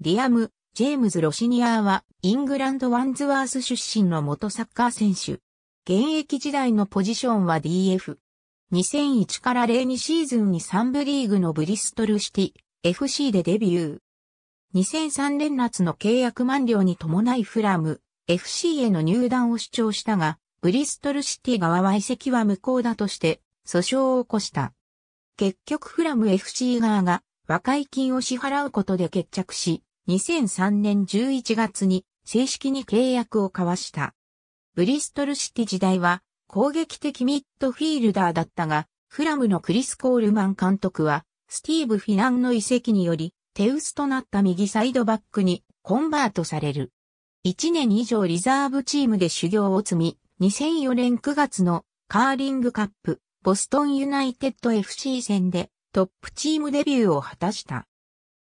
リアム・ジェームズ・ロシニアーは、イングランド・ワンズワース出身の元サッカー選手。現役時代のポジションは DF。2001から02シーズンに3部リーグのブリストルシティ、FC でデビュー。2003年夏の契約満了に伴いフラム、FC への入団を主張したが、ブリストルシティ側は移籍は無効だとして、訴訟を起こした。結局フラム FC 側が和解金を支払うことで決着し、2003年11月に正式に契約を交わした。ブリストルシティ時代は攻撃的ミッドフィールダーだったが、フラムのクリス・コールマン監督は、スティーブ・フィナンの遺跡により、手薄となった右サイドバックにコンバートされる。1年以上リザーブチームで修行を積み、2004年9月のカーリングカップ、ボストンユナイテッド FC 戦でトップチームデビューを果たした。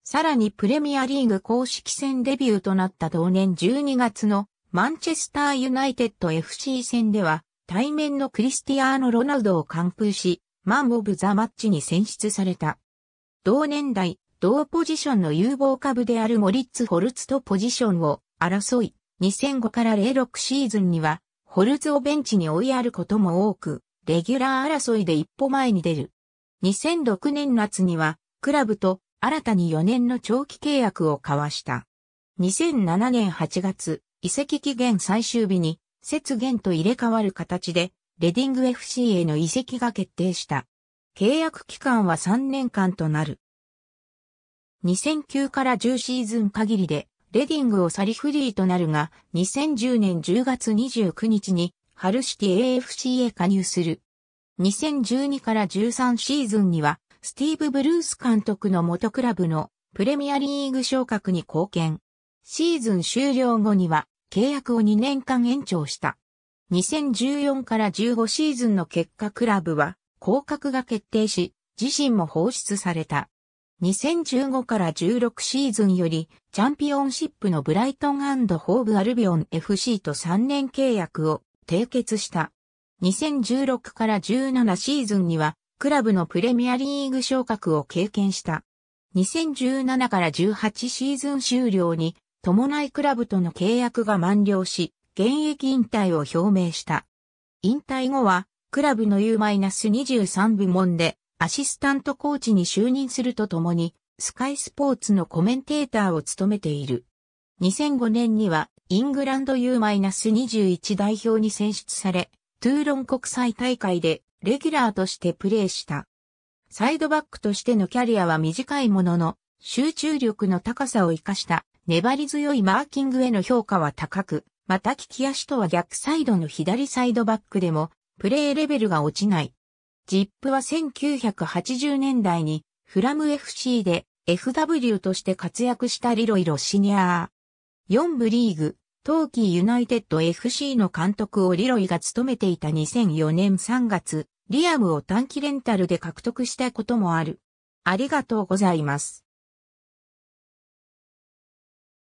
さらにプレミアリーグ公式戦デビューとなった同年12月のマンチェスターユナイテッド FC 戦では対面のクリスティアーノ・ロナウドを完封し、マン・オブ・ザ・マッチに選出された。同年代、同ポジションの有望株であるモリッツ・ホルツとポジションを争い、2005から06シーズンには、ホルツをベンチに追いやることも多く、レギュラー争いで一歩前に出る。2006年夏には、クラブと新たに4年の長期契約を交わした。2007年8月、移籍期限最終日に、節限と入れ替わる形で、レディング FC への移籍が決定した。契約期間は3年間となる。2009から10シーズン限りで、レディングを去りフリーとなるが、2010年10月29日に、ハルシティ AFC へ加入する。2012から13シーズンには、スティーブ・ブルース監督の元クラブのプレミアリーグ昇格に貢献。シーズン終了後には契約を2年間延長した。2014から15シーズンの結果クラブは降格が決定し、自身も放出された。2015から16シーズンよりチャンピオンシップのブライトンホーブアルビオン FC と3年契約を締結した。2016から17シーズンにはクラブのプレミアリーグ昇格を経験した。2017から18シーズン終了に、伴いクラブとの契約が満了し、現役引退を表明した。引退後は、クラブの U-23 部門でアシスタントコーチに就任するとともに、スカイスポーツのコメンテーターを務めている。2005年には、イングランド U-21 代表に選出され、トゥーロン国際大会でレギュラーとしてプレーした。サイドバックとしてのキャリアは短いものの、集中力の高さを活かした粘り強いマーキングへの評価は高く、また利き足とは逆サイドの左サイドバックでも、プレーレベルが落ちない。ジップは1980年代にフラム FC で FW として活躍したリロイロシニアー。4部リーグ冬季ユナイテッド FC の監督をリロイが務めていた2004年3月、リアムを短期レンタルで獲得したこともある。ありがとうございます。